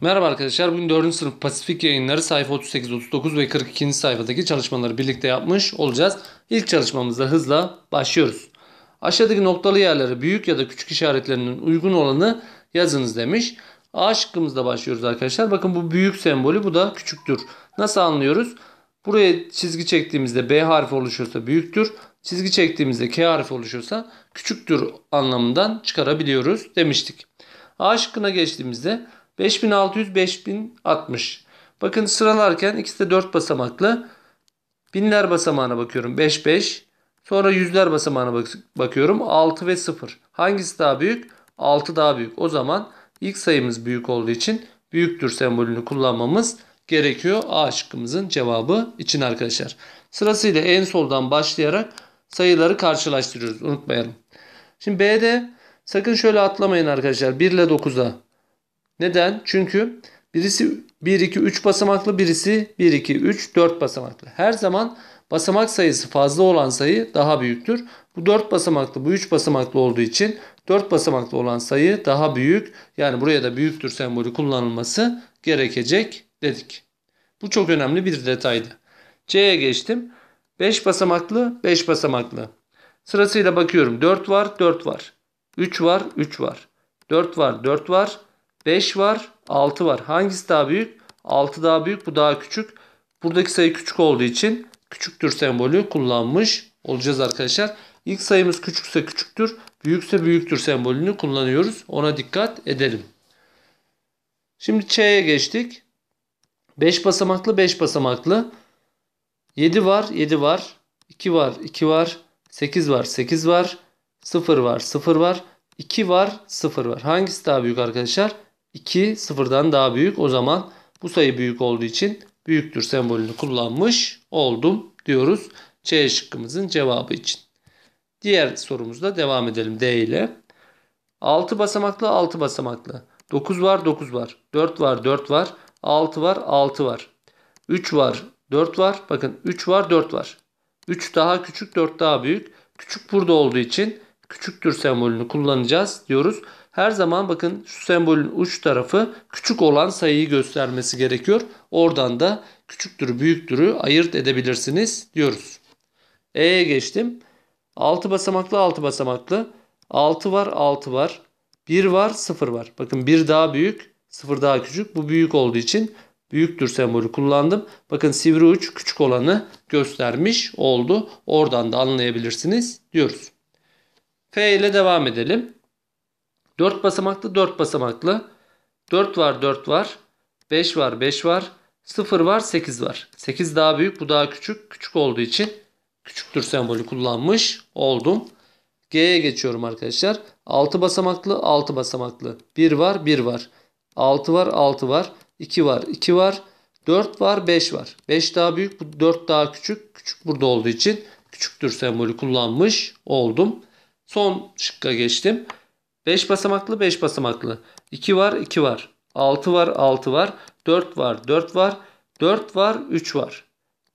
Merhaba arkadaşlar. Bugün 4. sınıf Pasifik yayınları sayfa 38, 39 ve 42. sayfadaki çalışmaları birlikte yapmış olacağız. İlk çalışmamızda hızla başlıyoruz. Aşağıdaki noktalı yerlere büyük ya da küçük işaretlerinin uygun olanı yazınız demiş. A şıkkımızda başlıyoruz arkadaşlar. Bakın bu büyük sembolü bu da küçüktür. Nasıl anlıyoruz? Buraya çizgi çektiğimizde B harfi oluşuyorsa büyüktür. Çizgi çektiğimizde K harfi oluşuyorsa küçüktür anlamından çıkarabiliyoruz demiştik. A şıkkına geçtiğimizde 5600, 5060. Bakın sıralarken ikisi de 4 basamaklı. Binler basamağına bakıyorum. 5, 5. Sonra yüzler basamağına bakıyorum. 6 ve 0. Hangisi daha büyük? 6 daha büyük. O zaman ilk sayımız büyük olduğu için büyüktür sembolünü kullanmamız gerekiyor. A şıkkımızın cevabı için arkadaşlar. Sırasıyla en soldan başlayarak sayıları karşılaştırıyoruz. Unutmayalım. Şimdi B'de sakın şöyle atlamayın arkadaşlar. 1 ile 9'a. Neden? Çünkü birisi 1 2 3 basamaklı, birisi 1 2 3 4 basamaklı. Her zaman basamak sayısı fazla olan sayı daha büyüktür. Bu 4 basamaklı, bu 3 basamaklı olduğu için 4 basamaklı olan sayı daha büyük. Yani buraya da büyüktür sembolü kullanılması gerekecek dedik. Bu çok önemli bir detaydı. C'ye geçtim. 5 basamaklı, 5 basamaklı. Sırasıyla bakıyorum. 4 var, 4 var. 3 var, 3 var. 4 var, 4 var. 5 var, 6 var. Hangisi daha büyük? 6 daha büyük, bu daha küçük. Buradaki sayı küçük olduğu için küçüktür sembolü kullanmış olacağız arkadaşlar. İlk sayımız küçükse küçüktür, büyükse büyüktür sembolünü kullanıyoruz. Ona dikkat edelim. Şimdi Ç'ye geçtik. 5 basamaklı 5 basamaklı. 7 var 7 var. 2 var 2 var. 8 var 8 var. 0 var 0 var. 2 var 0 var. Hangisi daha büyük arkadaşlar? 2 sıfırdan daha büyük. O zaman bu sayı büyük olduğu için büyüktür sembolünü kullanmış oldum diyoruz. C şıkkımızın cevabı için. Diğer sorumuzda devam edelim D ile. 6 basamaklı 6 basamaklı. 9 var 9 var. 4 var 4 var. 6 var 6 var. 3 var 4 var. Bakın 3 var 4 var. 3 daha küçük 4 daha büyük. Küçük burada olduğu için küçüktür sembolünü kullanacağız diyoruz. Her zaman bakın şu sembolün uç tarafı küçük olan sayıyı göstermesi gerekiyor. Oradan da küçüktür büyüktürü ayırt edebilirsiniz diyoruz. E'ye geçtim. 6 basamaklı 6 basamaklı. 6 var 6 var. 1 var 0 var. Bakın 1 daha büyük 0 daha küçük. Bu büyük olduğu için büyüktür sembolü kullandım. Bakın sivri uç küçük olanı göstermiş oldu. Oradan da anlayabilirsiniz diyoruz. F ile devam edelim. 4 basamaklı 4 basamaklı. 4 var 4 var. 5 var 5 var. 0 var 8 var. 8 daha büyük bu daha küçük. Küçük olduğu için küçüktür sembolü kullanmış oldum. G'ye geçiyorum arkadaşlar. 6 basamaklı 6 basamaklı. 1 var 1 var. 6 var 6 var. 2 var 2 var. 4 var 5 var. 5 daha büyük bu 4 daha küçük. Küçük burada olduğu için küçüktür sembolü kullanmış oldum. Son şıkka geçtim. 5 basamaklı 5 basamaklı. 2 var 2 var. 6 var 6 var. 4 var 4 var. 4 var 3 var.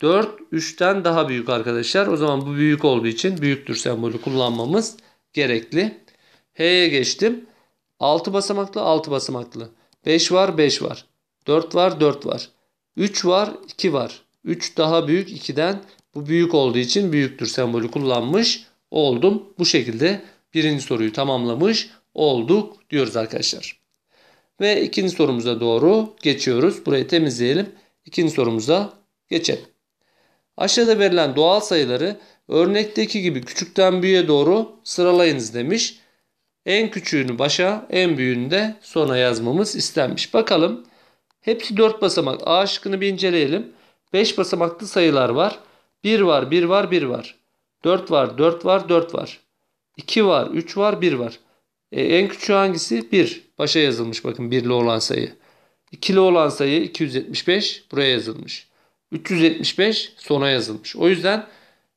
4 3'ten daha büyük arkadaşlar. O zaman bu büyük olduğu için büyüktür sembolü kullanmamız gerekli. H'ye geçtim. 6 basamaklı 6 basamaklı. 5 var 5 var. 4 var 4 var. 3 var 2 var. 3 daha büyük 2'den bu büyük olduğu için büyüktür sembolü kullanmış oldum. Bu şekilde birinci soruyu tamamlamış olduk diyoruz arkadaşlar. Ve ikinci sorumuza doğru geçiyoruz. Burayı temizleyelim. İkinci sorumuza geçelim. Aşağıda verilen doğal sayıları örnekteki gibi küçükten büyüğe doğru sıralayınız demiş. En küçüğünü başa, en büyüğünü de sona yazmamız istenmiş. Bakalım. Hepsi 4 basamak. A şıkkını bir inceleyelim. 5 basamaklı sayılar var. 1 var, 1 var, 1 var. 4 var, 4 var, 4 var. 2 var, 3 var, 1 var. E, en küçük hangisi? 1. Başa yazılmış bakın birli olan sayı. İkili olan sayı 275 buraya yazılmış. 375 sona yazılmış. O yüzden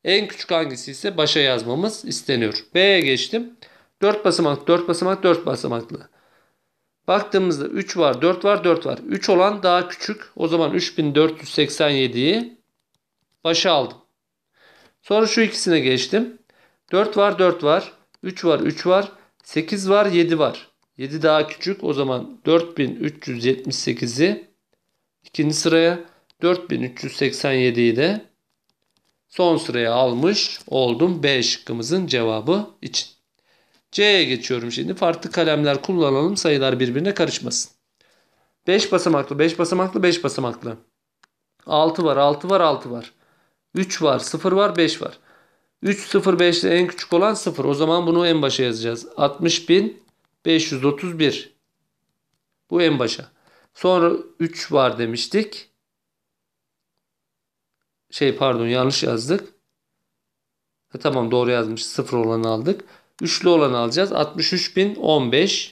en küçük hangisi ise başa yazmamız isteniyor. B'ye geçtim. 4 basamak, 4 basamak, 4 basamaklı. Baktığımızda 3 var, 4 var, 4 var. 3 olan daha küçük. O zaman 3487'yi başa aldım. Sonra şu ikisine geçtim. 4 var, 4 var. 3 var, 3 var. 8 var 7 var. 7 daha küçük o zaman 4378'i ikinci sıraya 4387'yi de son sıraya almış oldum. B şıkkımızın cevabı için. C'ye geçiyorum şimdi. Farklı kalemler kullanalım sayılar birbirine karışmasın. 5 basamaklı, 5 basamaklı, 5 basamaklı. 6 var, 6 var, 6 var. 3 var, 0 var, 5 var. 3 0 5'te en küçük olan 0. O zaman bunu en başa yazacağız. 60.531. Bu en başa. Sonra 3 var demiştik. Şey pardon yanlış yazdık. E, tamam doğru yazmış. 0 olanı aldık. Üçlü olanı alacağız. 63.015.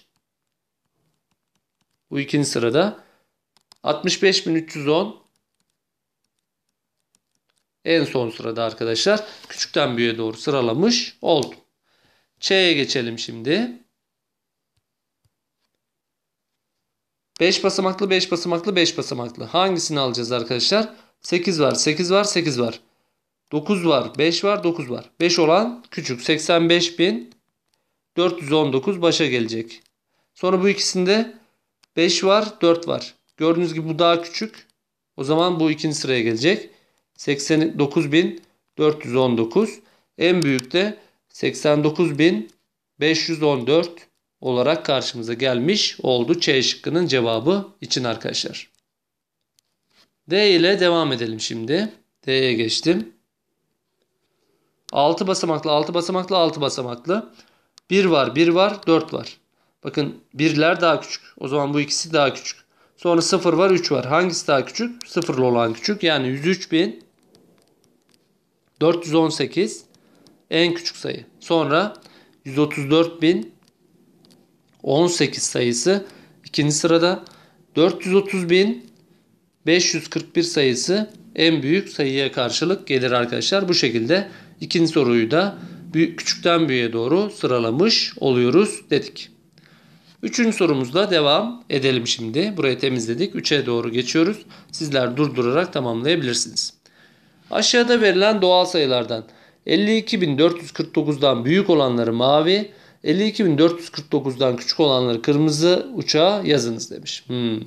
Bu ikinci sırada. 65.310 en son sırada arkadaşlar küçükten büyüğe doğru sıralamış oldum. Ç'ye geçelim şimdi. 5 basamaklı, 5 basamaklı, 5 basamaklı. Hangisini alacağız arkadaşlar? 8 var, 8 var, 8 var. 9 var, 5 var, 9 var. 5 olan küçük 85.419 başa gelecek. Sonra bu ikisinde 5 var, 4 var. Gördüğünüz gibi bu daha küçük. O zaman bu ikinci sıraya gelecek. 89.419. En büyük de 89.514 olarak karşımıza gelmiş oldu. C şıkkının cevabı için arkadaşlar. D ile devam edelim şimdi. D'ye geçtim. 6 basamaklı, 6 basamaklı, 6 basamaklı. 1 var, 1 var, 4 var. Bakın birler daha küçük. O zaman bu ikisi daha küçük. Sonra 0 var, 3 var. Hangisi daha küçük? 0'lı olan küçük. Yani 103 bin 418 en küçük sayı. Sonra 134.018 sayısı ikinci sırada. 430.541 sayısı en büyük sayıya karşılık gelir arkadaşlar. Bu şekilde ikinci soruyu da büyük, küçükten büyüğe doğru sıralamış oluyoruz dedik. Üçüncü sorumuzla devam edelim şimdi. Burayı temizledik. Üçe doğru geçiyoruz. Sizler durdurarak tamamlayabilirsiniz. Aşağıda verilen doğal sayılardan 52.449'dan büyük olanları mavi, 52.449'dan küçük olanları kırmızı uçağa yazınız demiş. Hmm.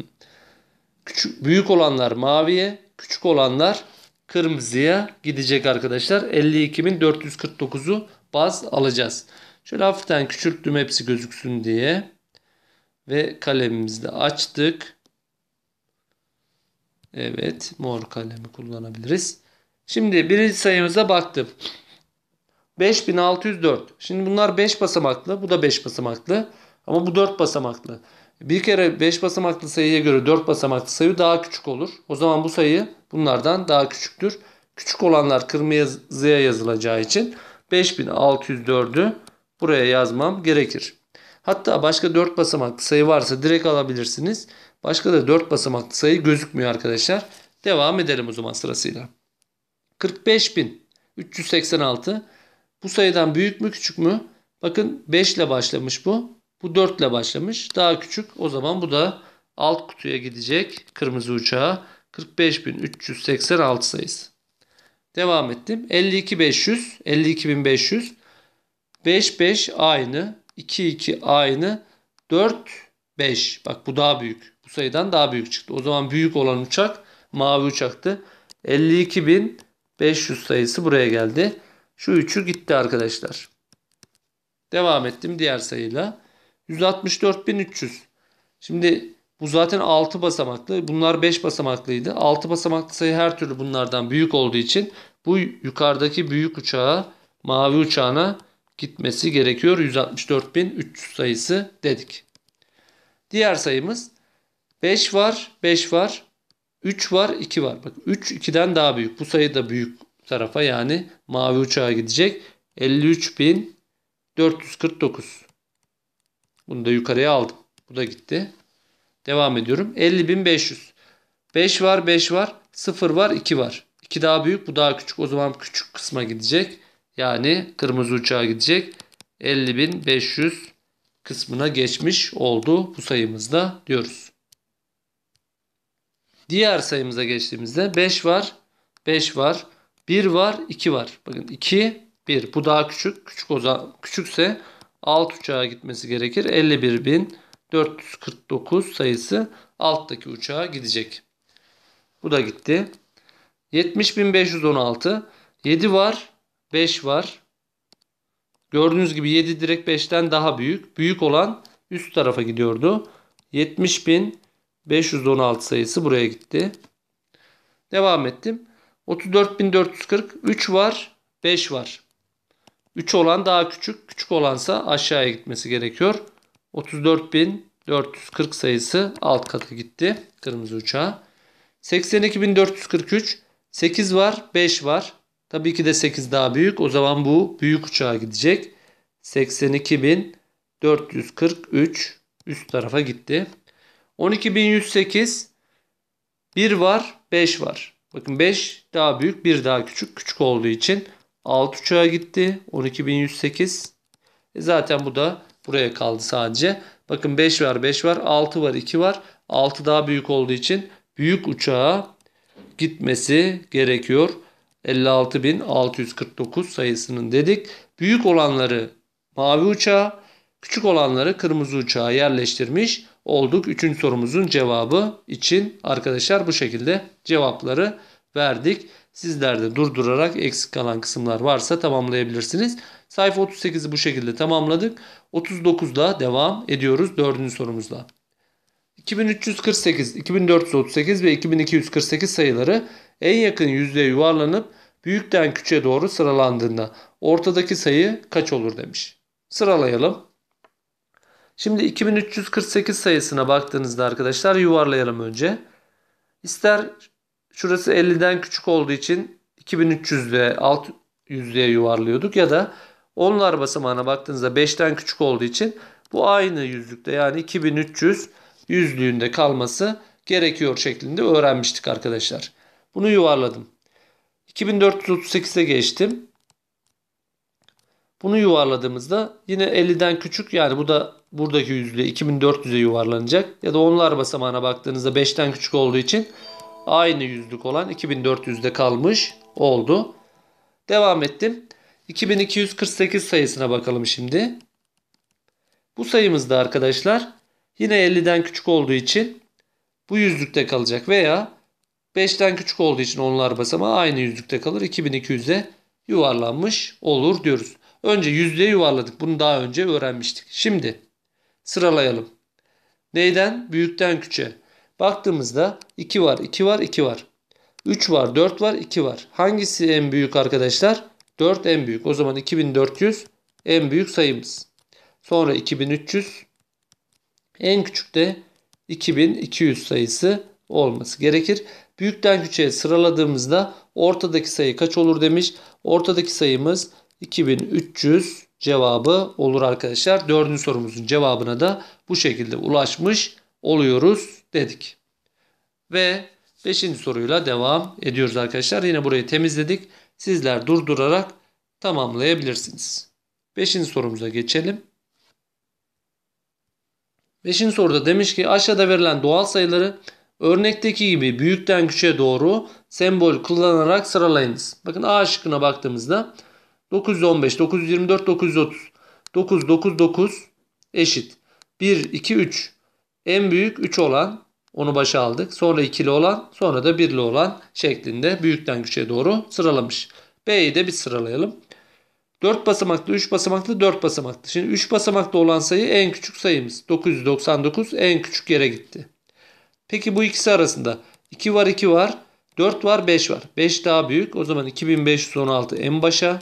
Küçük, büyük olanlar maviye, küçük olanlar kırmızıya gidecek arkadaşlar. 52.449'u baz alacağız. Şöyle hafiften küçülttüm hepsi gözüksün diye. Ve kalemimizi de açtık. Evet mor kalemi kullanabiliriz. Şimdi birinci sayımıza baktım. 5604. Şimdi bunlar 5 basamaklı. Bu da 5 basamaklı. Ama bu 4 basamaklı. Bir kere 5 basamaklı sayıya göre 4 basamaklı sayı daha küçük olur. O zaman bu sayı bunlardan daha küçüktür. Küçük olanlar kırmızıya yazılacağı için 5604'ü buraya yazmam gerekir. Hatta başka 4 basamaklı sayı varsa direkt alabilirsiniz. Başka da 4 basamaklı sayı gözükmüyor arkadaşlar. Devam edelim o zaman sırasıyla. 45.386 bu sayıdan büyük mü küçük mü? Bakın 5 ile başlamış bu. Bu 4 ile başlamış. Daha küçük. O zaman bu da alt kutuya gidecek. Kırmızı uçağa. 45.386 sayısı. Devam ettim. 52.500. 52.500. 5-5 aynı. 2-2 aynı. 4-5. Bak bu daha büyük. Bu sayıdan daha büyük çıktı. O zaman büyük olan uçak mavi uçaktı. 52.000 500 sayısı buraya geldi. Şu üçü gitti arkadaşlar. Devam ettim diğer sayıyla. 164.300. Şimdi bu zaten 6 basamaklı. Bunlar 5 basamaklıydı. 6 basamaklı sayı her türlü bunlardan büyük olduğu için bu yukarıdaki büyük uçağa, mavi uçağına gitmesi gerekiyor. 164.300 sayısı dedik. Diğer sayımız 5 var, 5 var. 3 var 2 var. Bak 3 2'den daha büyük. Bu sayı da büyük tarafa yani mavi uçağa gidecek. 53.449. Bunu da yukarıya aldım. Bu da gitti. Devam ediyorum. 50.500. 5 var 5 var. 0 var 2 var. 2 daha büyük bu daha küçük. O zaman küçük kısma gidecek. Yani kırmızı uçağa gidecek. 50.500 kısmına geçmiş oldu bu sayımızda diyoruz. Diğer sayımıza geçtiğimizde 5 var, 5 var, 1 var, 2 var. Bakın 2, 1. Bu daha küçük. Küçük oza, küçükse alt uçağa gitmesi gerekir. 51.449 sayısı alttaki uçağa gidecek. Bu da gitti. 70.516. 7 var, 5 var. Gördüğünüz gibi 7 direkt 5'ten daha büyük. Büyük olan üst tarafa gidiyordu. 70.000 516 sayısı buraya gitti. Devam ettim. 34.443 var. 5 var. 3 olan daha küçük. Küçük olansa aşağıya gitmesi gerekiyor. 34.440 sayısı alt kata gitti. Kırmızı uçağa. 82.443 8 var. 5 var. Tabii ki de 8 daha büyük. O zaman bu büyük uçağa gidecek. 82.443 üst tarafa gitti. 12108 1 var 5 var. Bakın 5 daha büyük 1 daha küçük. Küçük olduğu için 6 uçağa gitti. 12108 e zaten bu da buraya kaldı sadece. Bakın 5 var 5 var 6 var 2 var. 6 daha büyük olduğu için büyük uçağa gitmesi gerekiyor. 56.649 sayısının dedik. Büyük olanları mavi uçağa, küçük olanları kırmızı uçağa yerleştirmiş olduk. Üçüncü sorumuzun cevabı için arkadaşlar bu şekilde cevapları verdik. Sizler de durdurarak eksik kalan kısımlar varsa tamamlayabilirsiniz. Sayfa 38'i bu şekilde tamamladık. 39'da devam ediyoruz dördüncü sorumuzla. 2348, 2438 ve 2248 sayıları en yakın yüzdeye yuvarlanıp büyükten küçüğe doğru sıralandığında ortadaki sayı kaç olur demiş. Sıralayalım. Şimdi 2348 sayısına baktığınızda arkadaşlar yuvarlayalım önce. İster şurası 50'den küçük olduğu için 2300'de alt yüzdeye yuvarlıyorduk ya da onlar basamağına baktığınızda 5'ten küçük olduğu için bu aynı yüzlükte yani 2300 yüzlüğünde kalması gerekiyor şeklinde öğrenmiştik arkadaşlar. Bunu yuvarladım. 2438'e geçtim. Bunu yuvarladığımızda yine 50'den küçük yani bu da buradaki yüzde 2400'e yuvarlanacak. Ya da onlar basamağına baktığınızda 5'ten küçük olduğu için aynı yüzlük olan 2400'de kalmış oldu. Devam ettim. 2248 sayısına bakalım şimdi. Bu sayımızda arkadaşlar yine 50'den küçük olduğu için bu yüzlükte kalacak veya 5'ten küçük olduğu için onlar basamağı aynı yüzlükte kalır. 2200'e yuvarlanmış olur diyoruz. Önce yüzdeye yuvarladık. Bunu daha önce öğrenmiştik. Şimdi sıralayalım. Neyden? Büyükten küçüğe. Baktığımızda 2 var, 2 var, 2 var. 3 var, 4 var, 2 var. Hangisi en büyük arkadaşlar? 4 en büyük. O zaman 2400 en büyük sayımız. Sonra 2300. En küçük de 2200 sayısı olması gerekir. Büyükten küçüğe sıraladığımızda ortadaki sayı kaç olur demiş. Ortadaki sayımız 2300 cevabı olur arkadaşlar. Dördüncü sorumuzun cevabına da bu şekilde ulaşmış oluyoruz dedik. Ve beşinci soruyla devam ediyoruz arkadaşlar. Yine burayı temizledik. Sizler durdurarak tamamlayabilirsiniz. Beşinci sorumuza geçelim. Beşinci soruda demiş ki aşağıda verilen doğal sayıları örnekteki gibi büyükten küçüğe doğru sembol kullanarak sıralayınız. Bakın A şıkkına baktığımızda 915, 924, 930. 9, 9, 9 eşit. 1, 2, 3. En büyük 3 olan onu başa aldık. Sonra ikili olan sonra da birli olan şeklinde büyükten küçüğe doğru sıralamış. B'yi de bir sıralayalım. 4 basamaklı, 3 basamaklı, 4 basamaklı. Şimdi 3 basamaklı olan sayı en küçük sayımız. 999 en küçük yere gitti. Peki bu ikisi arasında 2 var 2 var, 4 var 5 var. 5 daha büyük. O zaman 2516 en başa,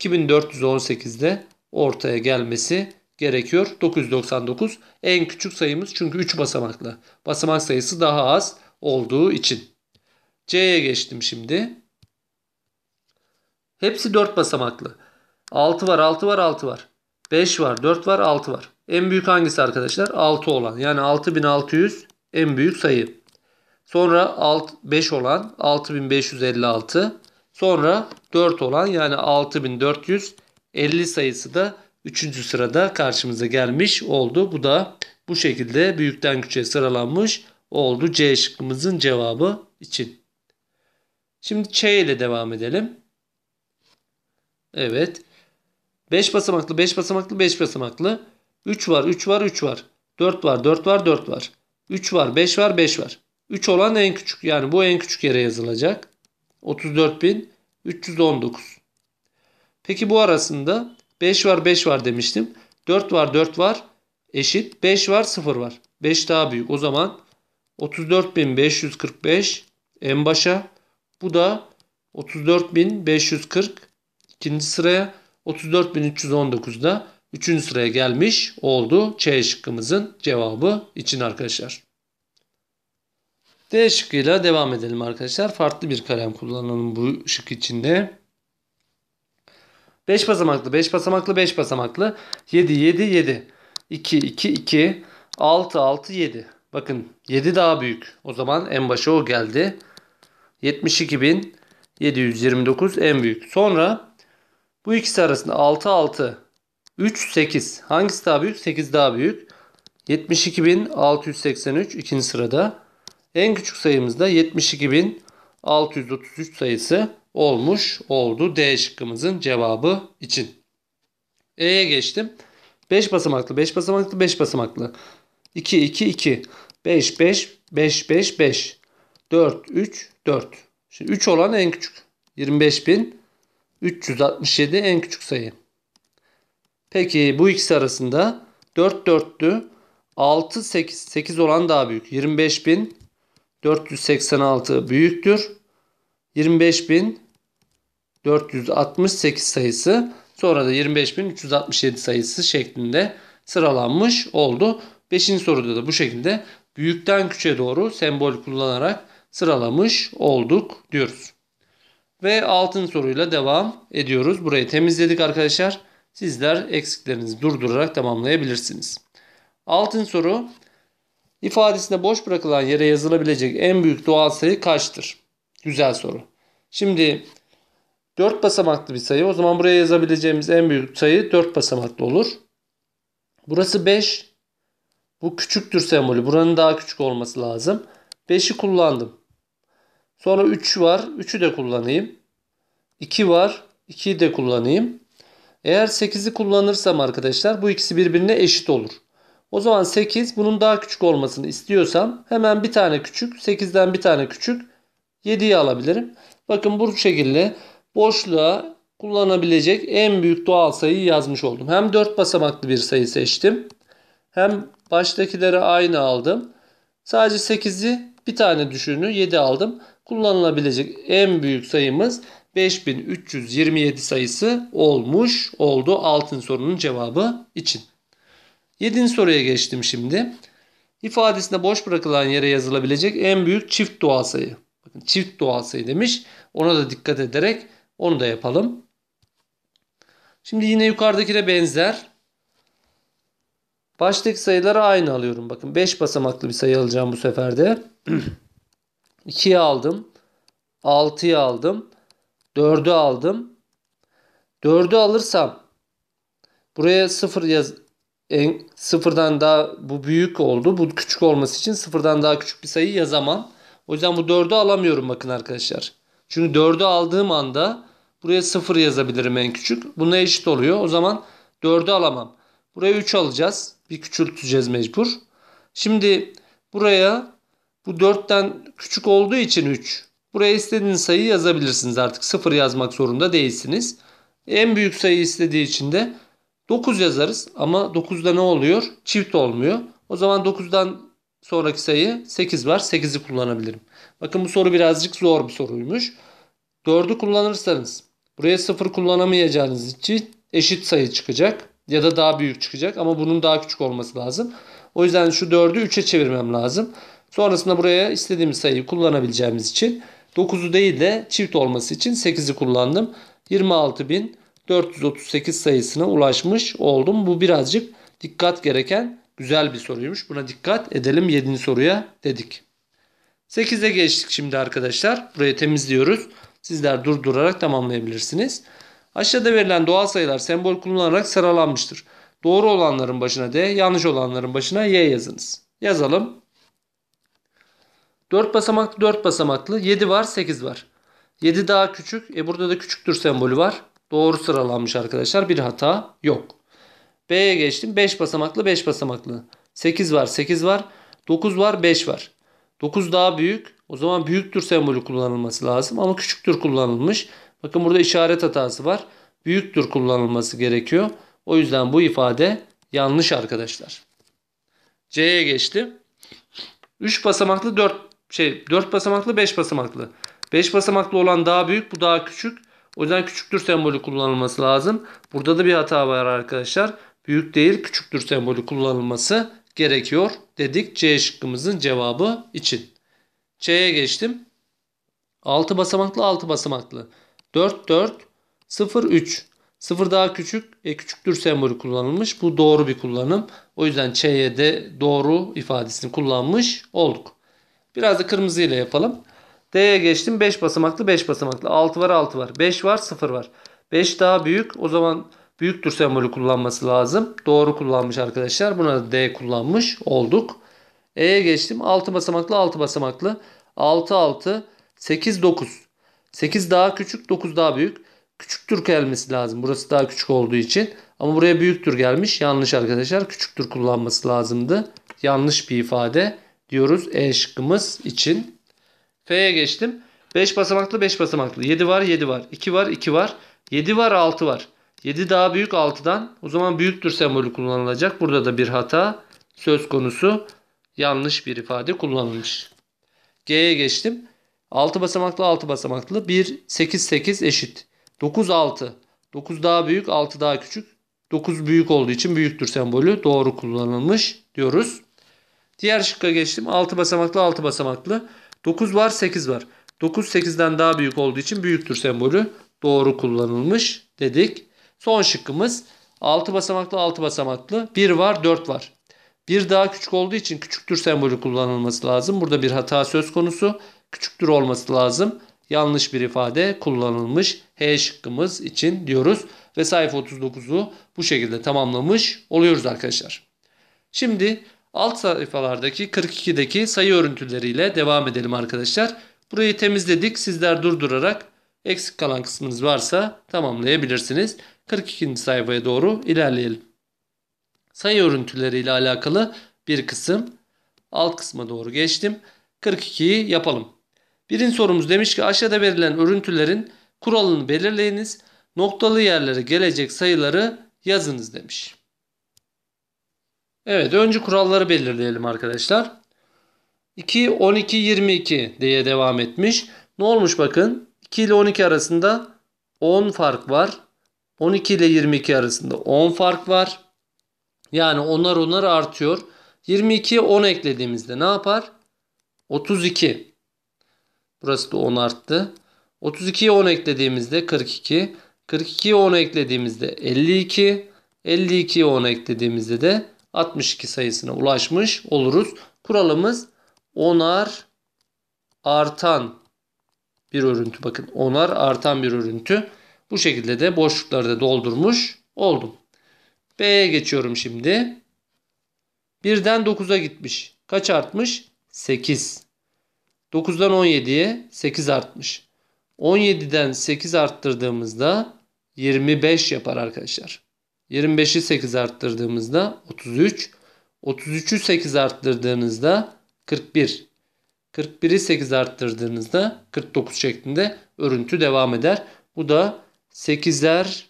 2418'de ortaya gelmesi gerekiyor. 999 en küçük sayımız çünkü 3 basamaklı. Basamak sayısı daha az olduğu için. C'ye geçtim şimdi. Hepsi 4 basamaklı. 6 var, 6 var, 6 var. 5 var, 4 var, 6 var. En büyük hangisi arkadaşlar? 6 olan. Yani 6600 en büyük sayı. Sonra 5 olan 6556. Sonra 4 olan yani 6450 sayısı da 3. sırada karşımıza gelmiş oldu. Bu da bu şekilde büyükten küçüğe sıralanmış oldu C şıkkımızın cevabı için. Şimdi Ç ile devam edelim. Evet. 5 basamaklı, 5 basamaklı, 5 basamaklı. 3 var, 3 var, 3 var. 4 var, 4 var, 4 var. 3 var, 5 var, 5 var. 3 olan en küçük. Yani bu en küçük yere yazılacak. 34319. Peki bu arasında 5 var 5 var demiştim. 4 var 4 var eşit 5 var 0 var. 5 daha büyük. O zaman 34545 en başa. Bu da 34540 ikinci sıraya. 34319 da 3. sıraya gelmiş oldu. C şıkkımızın cevabı için arkadaşlar. D şıkkıyla devam edelim arkadaşlar. Farklı bir kalem kullanalım bu şık içinde. 5 basamaklı, 5 basamaklı, 5 basamaklı. 7, 7, 7. 2, 2, 2. 6, 6, 7. Bakın 7 daha büyük. O zaman en başa o geldi. 72.729 en büyük. Sonra bu ikisi arasında 6, 6, 3, 8. Hangisi daha büyük? 8 daha büyük. 72.683 ikinci sırada. En küçük sayımız da 72.633 sayısı olmuş oldu D şıkkımızın cevabı için. E'ye geçtim. 5 basamaklı, 5 basamaklı, 5 basamaklı. 2, 2, 2. 5, 5, 5, 5, 5. 4, 3, 4. Şimdi 3 olan en küçük. 25.367 en küçük sayı. Peki bu ikisi arasında 4, 4'tü. 6, 8. 8 olan daha büyük. 25.000 486 büyüktür. 25.468 sayısı sonra da 25.367 sayısı şeklinde sıralanmış oldu. 5. soruda da bu şekilde büyükten küçüğe doğru sembol kullanarak sıralamış olduk diyoruz. Ve altın soruyla devam ediyoruz. Burayı temizledik arkadaşlar. Sizler eksiklerinizi durdurarak tamamlayabilirsiniz. Altın soru ifadesinde boş bırakılan yere yazılabilecek en büyük doğal sayı kaçtır? Güzel soru. Şimdi 4 basamaklı bir sayı. O zaman buraya yazabileceğimiz en büyük sayı 4 basamaklı olur. Burası 5. Bu küçüktür sembolü. Buranın daha küçük olması lazım. 5'i kullandım. Sonra 3 var. 3'ü de kullanayım. 2 var. 2'yi de kullanayım. Eğer 8'i kullanırsam arkadaşlar bu ikisi birbirine eşit olur. O zaman 8 bunun daha küçük olmasını istiyorsam hemen bir tane küçük 8'den bir tane küçük 7'yi alabilirim. Bakın bu şekilde boşluğa kullanabilecek en büyük doğal sayıyı yazmış oldum. Hem 4 basamaklı bir sayı seçtim. Hem baştakileri aynı aldım. Sadece 8'i bir tane düşünü 7 aldım. Kullanılabilecek en büyük sayımız 5327 sayısı olmuş oldu altın sorunun cevabı için. Yedinci soruya geçtim şimdi. İfadesinde boş bırakılan yere yazılabilecek en büyük çift doğal sayı. Bakın çift doğal sayı demiş. Ona da dikkat ederek onu da yapalım. Şimdi yine yukarıdakine benzer. Baştaki sayıları aynı alıyorum. Bakın 5 basamaklı bir sayı alacağım bu sefer de. 2'yi aldım. 6'yı aldım. 4'ü aldım. 4'ü alırsam buraya 0 yaz en sıfırdan daha bu büyük oldu. Bu küçük olması için sıfırdan daha küçük bir sayı yazamam. O yüzden bu 4'ü alamıyorum bakın arkadaşlar. Çünkü 4'ü aldığım anda buraya 0 yazabilirim en küçük. Buna eşit oluyor. O zaman 4'ü alamam. Buraya 3 alacağız. Bir küçülteceğiz mecbur. Şimdi buraya bu 4'ten küçük olduğu için 3. Buraya istediğiniz sayıyı yazabilirsiniz artık. 0 yazmak zorunda değilsiniz. En büyük sayı istediği için de 9 yazarız ama 9'da ne oluyor? Çift olmuyor. O zaman 9'dan sonraki sayı 8 var. 8'i kullanabilirim. Bakın bu soru birazcık zor bir soruymuş. 4'ü kullanırsanız buraya 0 kullanamayacağınız için eşit sayı çıkacak. Ya da daha büyük çıkacak ama bunun daha küçük olması lazım. O yüzden şu 4'ü 3'e çevirmem lazım. Sonrasında buraya istediğim sayıyı kullanabileceğimiz için 9'u değil de çift olması için 8'i kullandım. bin 438 sayısına ulaşmış oldum. Bu birazcık dikkat gereken güzel bir soruymuş. Buna dikkat edelim 7. soruya dedik. 8'e geçtik şimdi arkadaşlar. Burayı temizliyoruz. Sizler durdurarak tamamlayabilirsiniz. Aşağıda verilen doğal sayılar sembol kullanarak sıralanmıştır. Doğru olanların başına D, yanlış olanların başına Y yazınız. Yazalım. 4 basamaklı 4 basamaklı 7 var 8 var. 7 daha küçük. E burada da küçüktür sembolü var. Doğru sıralanmış arkadaşlar. Bir hata yok. B'ye geçtim. 5 basamaklı 5 basamaklı. 8 var 8 var. 9 var 5 var. 9 daha büyük. O zaman büyüktür sembolü kullanılması lazım ama küçüktür kullanılmış. Bakın burada işaret hatası var. Büyüktür kullanılması gerekiyor. O yüzden bu ifade yanlış arkadaşlar. C'ye geçtim. 3 basamaklı 4 şey 4 basamaklı 5 basamaklı. 5 basamaklı olan daha büyük bu daha küçük. O yüzden küçüktür sembolü kullanılması lazım. Burada da bir hata var arkadaşlar. Büyük değil küçüktür sembolü kullanılması gerekiyor dedik C şıkkımızın cevabı için. C'ye geçtim. 6 basamaklı 6 basamaklı. 4 4 0 3. 0 daha küçük e, küçüktür sembolü kullanılmış. Bu doğru bir kullanım. O yüzden C'ye de doğru ifadesini kullanmış olduk. Biraz da kırmızı ile yapalım. D'ye geçtim 5 basamaklı 5 basamaklı. 6 var 6 var. 5 var 0 var. 5 daha büyük. O zaman büyüktür sembolü kullanması lazım. Doğru kullanmış arkadaşlar. Buna da D kullanmış olduk. E'ye geçtim. 6 basamaklı 6 basamaklı. 6 6 8 9. 8 daha küçük 9 daha büyük. Küçüktür gelmesi lazım. Burası daha küçük olduğu için. Ama buraya büyüktür gelmiş. Yanlış arkadaşlar. Küçüktür kullanması lazımdı. Yanlış bir ifade diyoruz E şıkkımız için. F'ye geçtim. 5 basamaklı 5 basamaklı. 7 var 7 var. 2 var 2 var. 7 var 6 var. 7 daha büyük 6'dan. O zaman büyüktür sembolü kullanılacak. Burada da bir hata söz konusu. Yanlış bir ifade kullanılmış. G'ye geçtim. 6 basamaklı 6 basamaklı. 1 8 8 eşit. 9 6. 9 daha büyük 6 daha küçük. 9 büyük olduğu için büyüktür sembolü doğru kullanılmış diyoruz. Diğer şıkka geçtim. 6 basamaklı 6 basamaklı. 9 var 8 var. 9 8'den daha büyük olduğu için büyüktür sembolü. Doğru kullanılmış dedik. Son şıkkımız 6 basamaklı 6 basamaklı 1 var 4 var. Bir daha küçük olduğu için küçüktür sembolü kullanılması lazım. Burada bir hata söz konusu. Küçüktür olması lazım. Yanlış bir ifade kullanılmış H şıkkımız için diyoruz. Ve sayfa 39'u bu şekilde tamamlamış oluyoruz arkadaşlar. Şimdi alt sayfalardaki 42'deki sayı örüntüleriyle devam edelim arkadaşlar. Burayı temizledik. Sizler durdurarak eksik kalan kısmınız varsa tamamlayabilirsiniz. 42. sayfaya doğru ilerleyelim. Sayı örüntüleriyle alakalı bir kısım. Alt kısma doğru geçtim. 42'yi yapalım. Birinci sorumuz demiş ki aşağıda verilen örüntülerin kuralını belirleyiniz. Noktalı yerlere gelecek sayıları yazınız demiş. Evet önce kuralları belirleyelim arkadaşlar. 2, 12, 22 diye devam etmiş. Ne olmuş bakın 2 ile 12 arasında 10 fark var. 12 ile 22 arasında 10 fark var. Yani onlar onlar artıyor. 22'ye 10 eklediğimizde ne yapar? 32. Burası da 10 arttı. 32'ye 10 eklediğimizde 42. 42'ye 10 eklediğimizde 52. 52'ye 10 eklediğimizde de 62 sayısına ulaşmış oluruz. Kuralımız onar artan bir örüntü. Bakın onar artan bir örüntü. Bu şekilde de boşlukları da doldurmuş oldum. B'ye geçiyorum şimdi. 1'den 9'a gitmiş. Kaç artmış? 8. 9'dan 17'ye 8 artmış. 17'den 8 arttırdığımızda 25 yapar arkadaşlar. 25'i 8 arttırdığımızda 33. 33'ü 8 arttırdığınızda 41. 41'i 8 arttırdığınızda 49 şeklinde örüntü devam eder. Bu da 8'er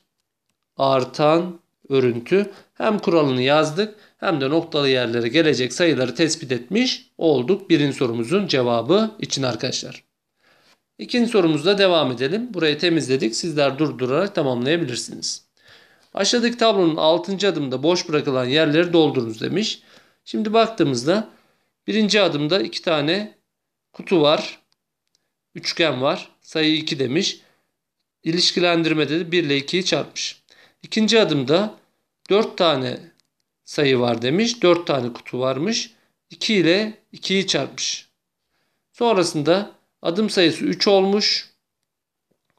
artan örüntü. Hem kuralını yazdık hem de noktalı yerlere gelecek sayıları tespit etmiş olduk. Birinci sorumuzun cevabı için arkadaşlar. İkinci sorumuzda devam edelim. Burayı temizledik. Sizler durdurarak tamamlayabilirsiniz. Aşağıdaki tablonun 6. adımda boş bırakılan yerleri doldurunuz demiş. Şimdi baktığımızda birinci adımda iki tane kutu var. Üçgen var. Sayı 2 demiş. İlişkilendirmede de 1 ile 2'yi çarpmış. İkinci adımda 4 tane sayı var demiş. 4 tane kutu varmış. 2 ile 2'yi çarpmış. Sonrasında adım sayısı 3 olmuş.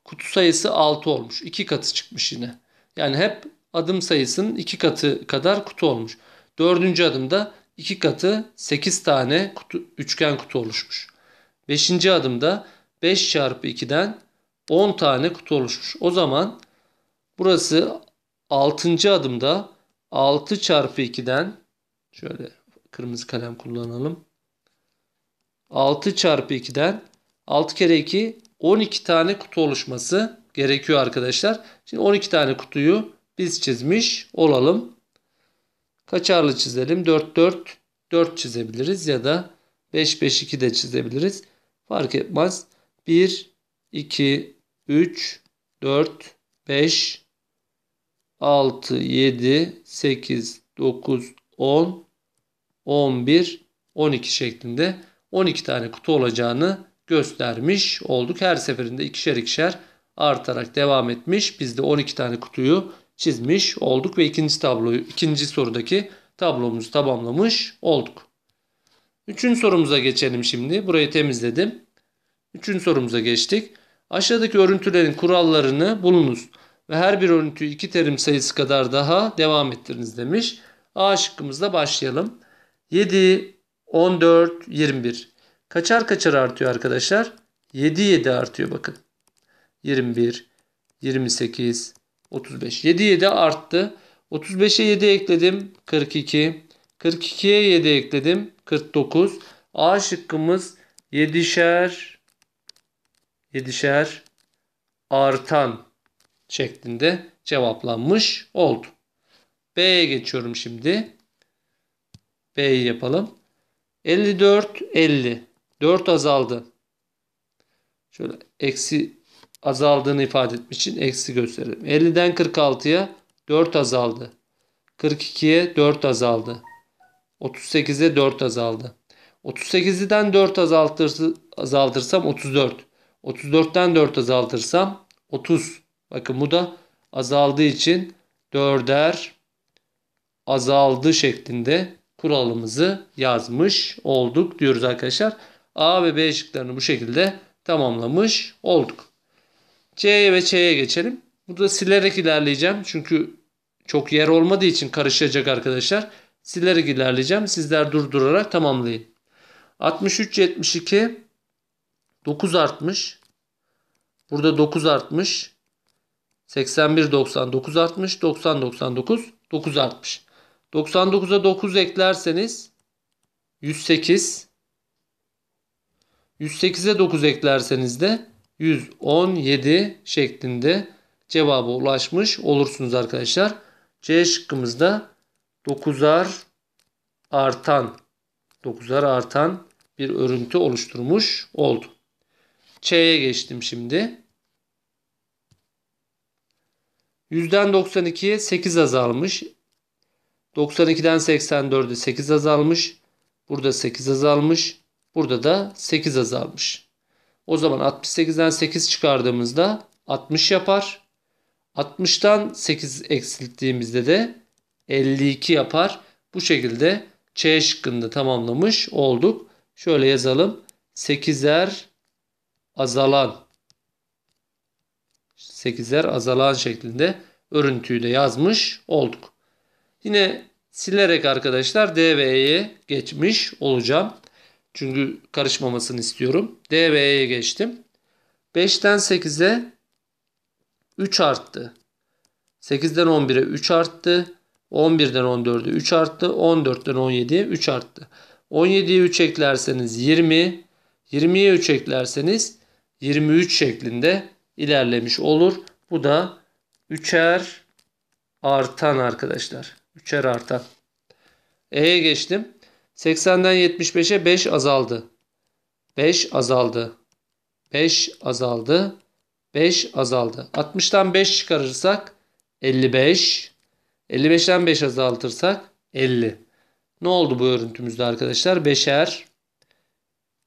Kutu sayısı 6 olmuş. 2 katı çıkmış yine. Yani hep adım sayısının iki katı kadar kutu olmuş. Dördüncü adımda iki katı sekiz tane kutu, üçgen kutu oluşmuş. Beşinci adımda beş çarpı 2'den on tane kutu oluşmuş. O zaman burası altıncı adımda altı çarpı 2'den şöyle kırmızı kalem kullanalım. altı çarpı 2'den altı kere iki on iki tane kutu oluşması gerekiyor arkadaşlar. Şimdi 12 tane kutuyu biz çizmiş olalım. Kaçarlı çizelim? 4 4 4 çizebiliriz ya da 5 5 2 de çizebiliriz. Fark etmez. 1 2 3 4 5 6 7 8 9 10 11 12 şeklinde 12 tane kutu olacağını göstermiş olduk. Her seferinde ikişer ikişer artarak devam etmiş. Biz de 12 tane kutuyu çizmiş olduk ve ikinci tabloyu ikinci sorudaki tablomuzu tamamlamış olduk. Üçüncü sorumuza geçelim şimdi. Burayı temizledim. Üçüncü sorumuza geçtik. Aşağıdaki örüntülerin kurallarını bulunuz ve her bir örüntüyü iki terim sayısı kadar daha devam ettiriniz demiş. A şıkkımızla başlayalım. 7, 14, 21. Kaçar kaçar artıyor arkadaşlar? 7, 7 artıyor bakın. 21, 28, 35. 7 7 arttı. 35'e 7 ekledim. 42. 42'ye 7 ekledim. 49. A şıkkımız 7'şer 7'şer artan şeklinde cevaplanmış oldu. B'ye geçiyorum şimdi. B'yi yapalım. 54 50. 4 azaldı. Şöyle eksi azaldığını ifade etmek için eksi gösterelim. 50'den 46'ya 4 azaldı. 42'ye 4 azaldı. 38'e 4 azaldı. 38'den 4 azaltırsam 34. 34'ten 4 azaltırsam 30. Bakın bu da azaldığı için 4'er azaldı şeklinde kuralımızı yazmış olduk diyoruz arkadaşlar. A ve B şıklarını bu şekilde tamamlamış olduk. C ve Ç'ye geçelim. Burada silerek ilerleyeceğim. Çünkü çok yer olmadığı için karışacak arkadaşlar. Silerek ilerleyeceğim. Sizler durdurarak tamamlayın. 63, 72, 9 artmış. Burada 9 artmış. 81, 90, 9 artmış. 90, 99, 9 artmış. 99'a 9 eklerseniz 108. 108'e 9 eklerseniz de 117 şeklinde cevaba ulaşmış olursunuz arkadaşlar. C şıkkımızda 9'ar artan 9'ar artan bir örüntü oluşturmuş oldu. Ç'ye geçtim şimdi. 100'den 92'ye 8 azalmış. 92'den 84'e 8 azalmış. Burada 8 azalmış. Burada da 8 azalmış. O zaman 68'den 8 çıkardığımızda 60 yapar. 60'tan 8 eksilttiğimizde de 52 yapar. Bu şekilde C şıkkında tamamlamış olduk. Şöyle yazalım. 8'er azalan 8'er azalan şeklinde örüntüyü de yazmış olduk. Yine silerek arkadaşlar D ve E'ye geçmiş olacağım. Çünkü karışmamasını istiyorum. D ve E'ye geçtim. 5'ten 8'e 3 arttı. 8'den 11'e 3 arttı. 11'den 14'e 3 arttı. 14'ten 17'ye 3 arttı. 17'ye 3 eklerseniz 20. 20'ye 3 eklerseniz 23 şeklinde ilerlemiş olur. Bu da 3'er artan arkadaşlar. 3'er artan. E'ye geçtim. 80'den 75'e 5 azaldı. 5 azaldı. 5 azaldı. 5 azaldı. 60'tan 5 çıkarırsak 55. 55'ten 5 azaltırsak 50. Ne oldu bu örüntümüzde arkadaşlar? Beşer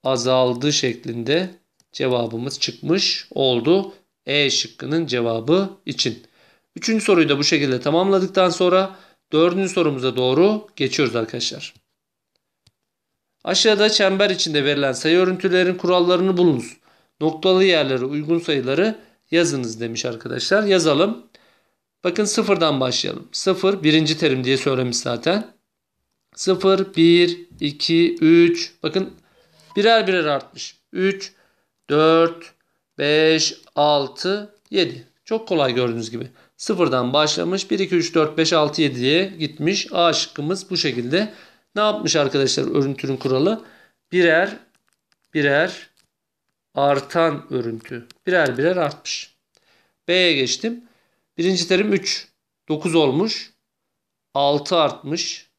azaldı şeklinde cevabımız çıkmış oldu. E şıkkının cevabı için. Üçüncü soruyu da bu şekilde tamamladıktan sonra dördüncü sorumuza doğru geçiyoruz arkadaşlar. Aşağıda çember içinde verilen sayı örüntülerin kurallarını bulunuz. Noktalı yerlere uygun sayıları yazınız demiş arkadaşlar. Yazalım. Bakın sıfırdan başlayalım. Sıfır birinci terim diye söylemiş zaten. Sıfır, bir, iki, üç. Bakın birer birer artmış. Üç, dört, beş, altı, yedi. Çok kolay gördüğünüz gibi. Sıfırdan başlamış. Bir, iki, üç, dört, beş, altı, 7 diye gitmiş. A şıkkımız bu şekilde ne yapmış arkadaşlar örüntünün kuralı? Birer birer artan örüntü. Birer birer artmış. B'ye geçtim. Birinci terim 3. 9 olmuş. 6 artmış.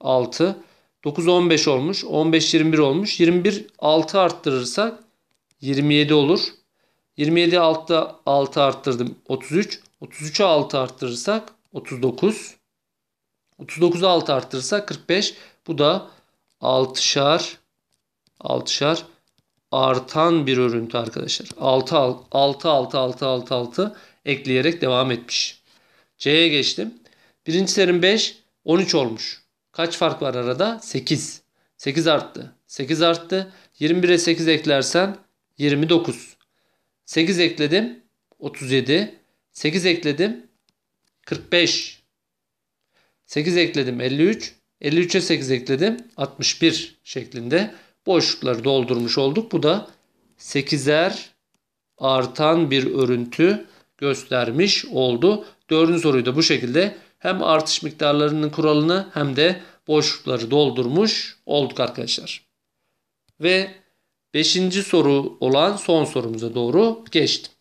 6. 9 15 olmuş. 15 21 olmuş. 21 6 arttırırsak 27 olur. 27 6 6 arttırdım. 33. 33'ü 6 arttırırsak 39. 39'u 6 arttırırsa 45. Bu da 6'şar 6'şar artan bir örüntü arkadaşlar. 6 6 6 6 6 6, ekleyerek devam etmiş. C'ye geçtim. Birinci serim 5 13 olmuş. Kaç fark var arada? 8. 8 arttı. 8 arttı. 21'e 8 eklersen 29. 8 ekledim 37. 8 ekledim 45. 8 ekledim 53. 53'e 8 ekledim 61 şeklinde boşlukları doldurmuş olduk. Bu da 8'er artan bir örüntü göstermiş oldu. Dördüncü soruyu da bu şekilde hem artış miktarlarının kuralını hem de boşlukları doldurmuş olduk arkadaşlar. Ve beşinci soru olan son sorumuza doğru geçtim.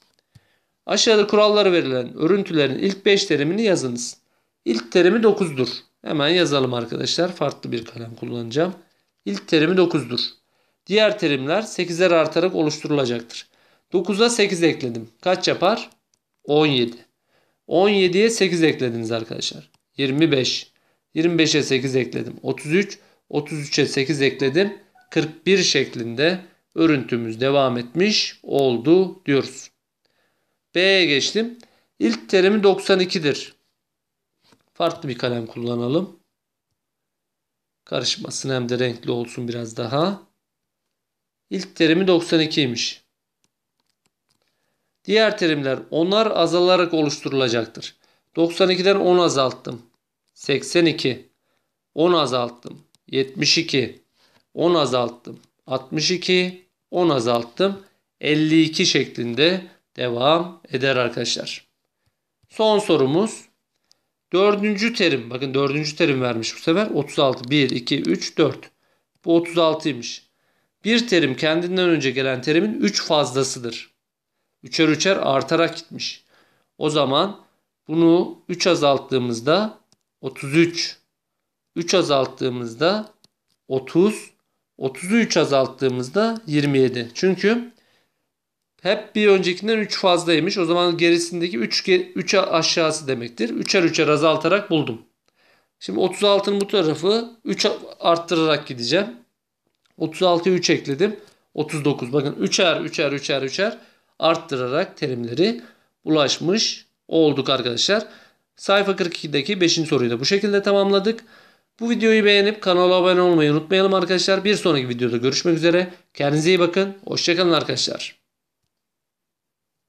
Aşağıda kuralları verilen örüntülerin ilk 5 terimini yazınız. İlk terimi 9'dur. Hemen yazalım arkadaşlar. Farklı bir kalem kullanacağım. İlk terimi 9'dur. Diğer terimler 8'er artarak oluşturulacaktır. 9'a 8 ekledim. Kaç yapar? 17. 17'ye 8 eklediniz arkadaşlar. 25. 25'e 8 ekledim. 33. 33'e 8 ekledim. 41 şeklinde örüntümüz devam etmiş oldu diyoruz. B'ye geçtim. İlk terimi 92'dir. Farklı bir kalem kullanalım. Karışmasın hem de renkli olsun biraz daha. İlk terimi 92'ymiş. Diğer terimler onlar azalarak oluşturulacaktır. 92'den 10 azalttım. 82. 10 azalttım. 72. 10 azalttım. 62. 10 azalttım. 52 şeklinde devam eder arkadaşlar. Son sorumuz Dördüncü terim. Bakın dördüncü terim vermiş bu sefer. 36. 1, 2, 3, 4. Bu 36'ymış. Bir terim kendinden önce gelen terimin 3 fazlasıdır. Üçer üçer artarak gitmiş. O zaman bunu 3 azalttığımızda 33. 3 azalttığımızda 30. 30'u 3 azalttığımızda 27. Çünkü hep bir öncekinden 3 fazlaymış. O zaman gerisindeki 3 3 aşağısı demektir. 3'er 3'er azaltarak buldum. Şimdi 36'nın bu tarafı 3 arttırarak gideceğim. 36'ya 3 ekledim. 39 bakın 3'er 3'er 3'er 3'er arttırarak terimleri ulaşmış olduk arkadaşlar. Sayfa 42'deki 5. soruyu da bu şekilde tamamladık. Bu videoyu beğenip kanala abone olmayı unutmayalım arkadaşlar. Bir sonraki videoda görüşmek üzere. Kendinize iyi bakın. Hoşçakalın arkadaşlar.